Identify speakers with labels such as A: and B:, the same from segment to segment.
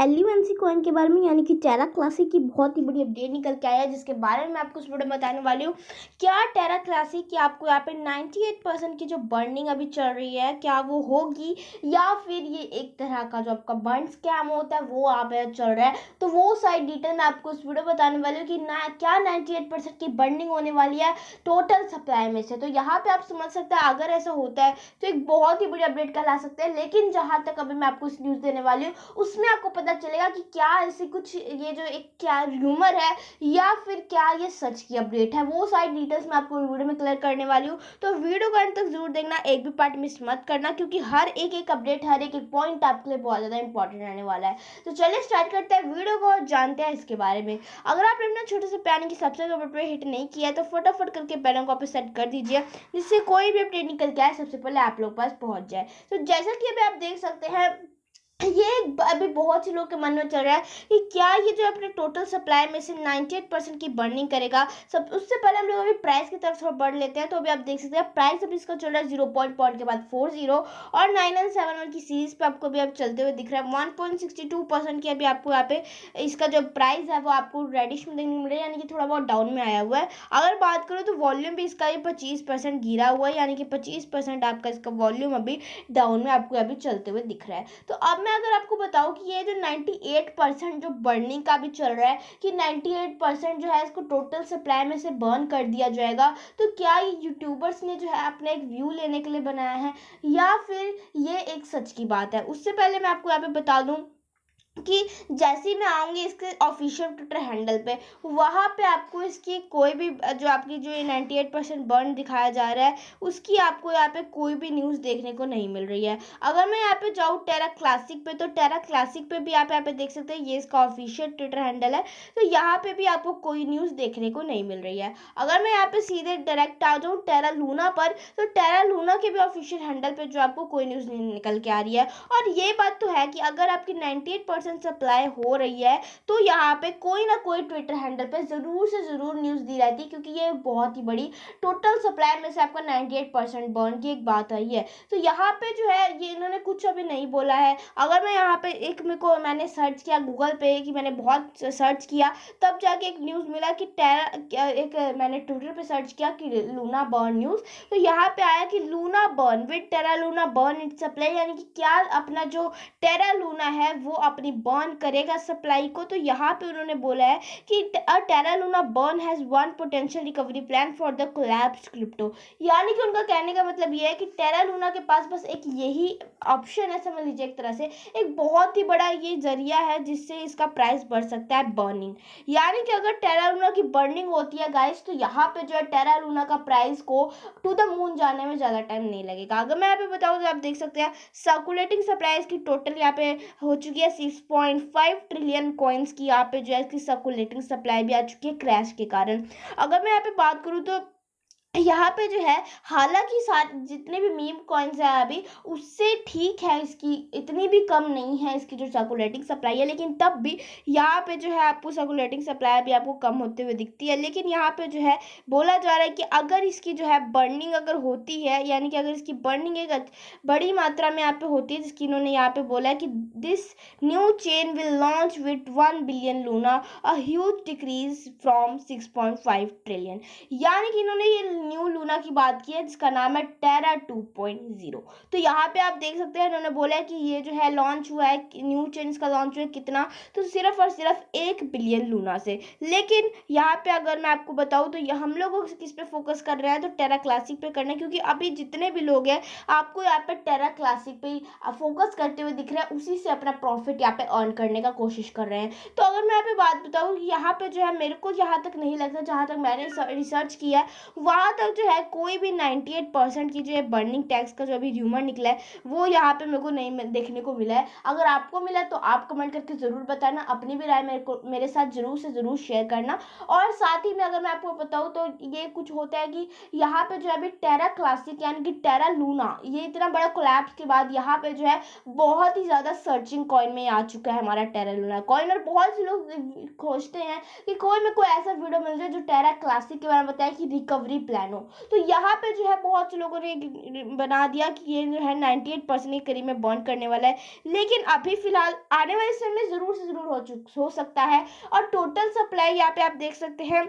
A: L U coin के बारे में यानी कि टेरा क्लासिक की बहुत ही बड़ी अपडेट निकल के आया है जिसके बारे में आपको इस वीडियो में बताने वाली हूँ क्या टेरा क्लासिक की आपको यहाँ पे 98 परसेंट की जो बर्निंग अभी चल रही है क्या वो होगी या फिर ये एक तरह का जो आपका बर्न स्कैम होता है वो आप चल रहा है तो वो सारी डिटेल मैं आपको इस वीडियो बताने वाली हूँ कि ना क्या नाइन्टी की बर्निंग होने वाली है टोटल सप्लाई में से तो यहाँ पर आप समझ सकते हैं अगर ऐसा होता है तो एक बहुत ही बड़ी अपडेट कहला सकते हैं लेकिन जहाँ तक अभी मैं आपको न्यूज़ देने वाली हूँ उसमें आपको पता पता चलेगा कि क्या ऐसे कुछ ये जो एक क्या र्यूमर है या फिर क्या ये सच की अपडेट है वो सारी डिटेल्स मैं आपको वीडियो में क्लियर करने वाली हूँ तो वीडियो को अंत तक जरूर देखना एक भी पार्ट मिस मत करना क्योंकि हर एक एक अपडेट हर एक एक पॉइंट आपके लिए बहुत ज़्यादा इंपॉर्टेंट रहने वाला है तो चलिए स्टार्ट करते हैं वीडियो को और जानते हैं इसके बारे में अगर आपने अपने छोटे से पैन की सब्सक्राइब बटन पर हिट नहीं किया है तो फटाफट करके पैनों को आप सेट कर दीजिए जिससे कोई भी अपडेट निकल के आए सबसे पहले आप लोग पास पहुँच जाए तो जैसा कि अभी आप देख सकते हैं ये अभी बहुत से लोग के मन में चल रहा है कि क्या ये जो अपने टोटल सप्लाई में से 98 परसेंट की बर्निंग करेगा सब उससे पहले हम लोग अभी प्राइस की तरफ थोड़ा बढ़ लेते हैं तो अभी आप देख सकते हैं प्राइस अभी इसका चल रहा है जीरो पॉइंट पॉइंट के बाद फोर जीरो और नाइन नाइन सेवन वन की सीरीज पर आपको अभी आप चलते हुए दिख रहा है one point sixty two percent की अभी आपको यहाँ पे इसका जो प्राइस है वो आपको रेडिश में देखने को मिलेगा यानी कि थोड़ा बहुत डाउन में आया हुआ है अगर बात करूँ तो वॉल्यूम भी इसका ये पच्चीस परसेंट गिरा हुआ है यानी कि पच्चीस परसेंट आपका इसका वॉल्यूम अभी डाउन में आपको अभी चलते हुए दिख रहा है तो अब मैं मैं अगर आपको बताऊँ कि ये जो 98 परसेंट जो बर्निंग का भी चल रहा है कि 98 परसेंट जो है इसको टोटल सप्लाई में से बर्न कर दिया जाएगा तो क्या ये यूट्यूबर्स ने जो है अपना एक व्यू लेने के लिए बनाया है या फिर ये एक सच की बात है उससे पहले मैं आपको यहाँ पे बता दूँ कि जैसे मैं आऊँगी इसके ऑफिशियल ट्विटर हैंडल पे वहाँ पे आपको इसकी कोई भी जो आपकी जो ये नाइन्टी एट परसेंट बर्न दिखाया जा रहा है उसकी आपको यहाँ पे कोई भी न्यूज़ देखने को नहीं मिल रही है अगर मैं यहाँ पे जाऊँ टेरा क्लासिक पे तो टेरा क्लासिक पे भी आप यहाँ पे देख सकते हैं ये इसका ऑफिशियल ट्विटर हैंडल है तो यहाँ पर भी आपको कोई न्यूज़ देखने को नहीं मिल रही है अगर मैं यहाँ पर सीधे डायरेक्ट आ जाऊँ टेरा लूना पर तो टेरा लूना के भी ऑफिशियल हैंडल पर जो आपको कोई न्यूज़ नहीं निकल के आ रही है और ये बात तो है कि अगर आपकी नाइन्टी एट परसेंट सप्लाई हो रही है तो यहाँ पे कोई ना कोई ट्विटर हैंडल पे ज़रूर से ज़रूर न्यूज़ दी रहती है क्योंकि ये बहुत ही बड़ी टोटल सप्लाई में से आपका नाइन्टी एट परसेंट बर्न की एक बात आई है तो यहाँ पे जो है ये इन्होंने कुछ अभी नहीं बोला है अगर मैं यहाँ पे एक मेरे को मैंने सर्च किया गूगल पे कि मैंने बहुत सर्च किया तब जाके एक न्यूज़ मिला कि टेरा एक मैंने ट्विटर पे सर्च किया कि लूना बर्न न्यूज़ तो यहाँ पे आया कि Luna burn with Terra Luna burn it supply यानी कि क्या अपना जो टेरा लूना है वो अपनी यानी बर्न करेगा सप्लाई को तो यहाँ पे उन्होंने बोला है कि a Terra Luna burn has one potential recovery plan for the collapse crypto यानी कि उनका कहने का मतलब ये है कि टेरा लूना के पास बस एक यही ऑप्शन है समझ लीजिए एक तरह से एक बहुत ही बड़ा ये जरिया है जिससे इसका प्राइस बढ़ सकता है बर्निंग यानी कि अगर टेरा लूना की बर्निंग होती है गाइस तो यहाँ पे जो है टेरा लूना का प्राइस को टू द मून जाने में ज़्यादा टाइम नहीं लगेगा अगर मैं यहाँ पे बताऊँ तो आप देख सकते हैं सर्कुलेटिंग सप्लाई की टोटल यहाँ पे हो चुकी है सिक्स 6.5 ट्रिलियन कॉइन्स की यहाँ पे जो है इसकी सर्कुलेटिंग सप्लाई भी आ चुकी है क्रैश के कारण अगर मैं यहाँ पे बात करूँ तो यहाँ पे जो है हालांकि जितने भी मीम कॉइन्स हैं अभी उससे ठीक है इसकी इतनी भी कम नहीं है इसकी जो सर्कुलेटिंग सप्लाई है लेकिन तब भी यहाँ पे जो है आपको सर्कुलेटिंग सप्लाई भी आपको कम होते हुए दिखती है लेकिन यहाँ पे जो है बोला जा रहा है कि अगर इसकी जो है बर्निंग अगर होती है यानी कि अगर इसकी बर्निंग एक बड़ी मात्रा में यहाँ पर होती है जिसकी इन्होंने यहाँ पर बोला है कि this new chain will launch with one billion Luna a huge decrease from six point five trillion यानी कि इन्होंने ये न्यू लूना की बात की है जिसका नाम है टेरा टू पॉइंट जीरो तो यहाँ पे आप देख सकते हैं इन्होंने बोला है कि ये जो है लॉन्च हुआ है न्यू चेंज का लॉन्च हुआ है कितना तो सिर्फ और सिर्फ एक बिलियन लूना से लेकिन यहाँ पे अगर मैं आपको बताऊँ तो हम लोग किस पे फोकस कर रहे हैं तो टेरा क्लासिक पे करना क्योंकि अभी जितने भी लोग हैं आपको यहाँ पे टेरा क्लासिक पे फोकस करते हुए दिख रहे हैं उसी से अपना प्रॉफिट यहाँ पे अर्न करने का कोशिश कर रहे हैं तो अगर मैं यहाँ पे बात बताऊँ यहाँ पे जो है मेरे को जहाँ तक नहीं लगता जहाँ तक मैंने रिसर्च किया है वहाँ यहाँ तक जो है कोई भी नाइन्टी एट परसेंट की जो है बर्निंग टैक्स का जो अभी र्यूमर निकला है वो यहाँ पे मेरे को नहीं देखने को मिला है अगर आपको मिला तो आप कमेंट करके ज़रूर बताना अपनी भी राय मेरे को मेरे साथ ज़रूर से ज़रूर शेयर करना और साथ ही में अगर मैं आपको बताऊँ तो ये कुछ होता है कि यहाँ पे जो है अभी टेरा क्लासिक यानी कि टेरा लूना ये इतना बड़ा कोलैप्स के बाद यहाँ पे जो है बहुत ही ज़्यादा सर्चिंग कॉइन में आ चुका है हमारा टेरा लूना कॉइन और बहुत से लोग खोजते हैं कि कोई मेरे को ऐसा वीडियो मिल जाए जो टेरा क्लासिक के बारे में बताया कि रिकवरी प्लान जानो तो यहाँ पे जो है बहुत से लोगों ने बना दिया कि ये जो है नाइन्टी एट परसेंट के करीब में बॉन्ड करने वाला है लेकिन अभी फिलहाल आने वाले समय में ज़रूर से ज़रूर हो चुक हो सकता है और टोटल सप्लाई यहाँ पे आप देख सकते हैं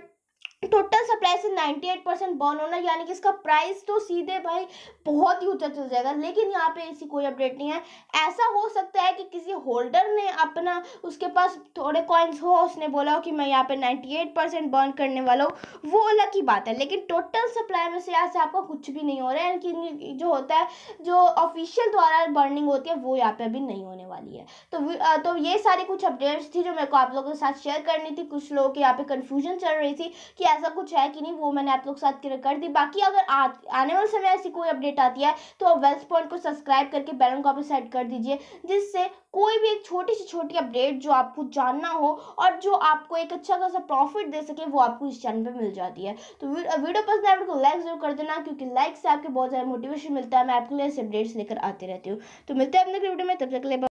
A: टोटल सप्लाई से 98 परसेंट बर्न होना यानी कि इसका प्राइस तो सीधे भाई बहुत ही ऊंचा चल जाएगा लेकिन यहाँ पे ऐसी कोई अपडेट नहीं है ऐसा हो सकता है कि किसी होल्डर ने अपना उसके पास थोड़े कॉइन्स हो उसने बोला हो कि मैं यहाँ पे 98 परसेंट बर्न करने वाला हूँ वो अलग की बात है लेकिन टोटल सप्लाई में से ऐसे आपका कुछ भी नहीं हो रहा है कि जो होता है जो ऑफिशियल द्वारा बर्निंग होती है वो यहाँ पर अभी नहीं होने वाली है तो तो ये सारी कुछ अपडेट्स थी जो मेरे को आप लोगों के साथ शेयर करनी थी कुछ लोगों के यहाँ पे कन्फ्यूजन चल रही थी कि ऐसा कुछ है कि नहीं वो मैंने आप लोग के साथ क्लियर कर दी बाकी अगर आ, आने वाले समय ऐसी कोई अपडेट आती है तो आप वेल्स पॉइंट को सब्सक्राइब करके बैलन को भी सेट कर दीजिए जिससे कोई भी एक छोटी से छोटी अपडेट जो आपको जानना हो और जो आपको एक अच्छा खासा प्रॉफिट दे सके वो आपको इस चैनल पर मिल जाती है तो वीडियो पसंद आए को लाइक जरूर कर देना क्योंकि लाइक से आपके बहुत ज़्यादा मोटिवेशन मिलता है मैं आपके लिए ऐसे अपडेट्स लेकर आती रहती हूँ तो मिलते हैं अपने वीडियो में तब तक के लिए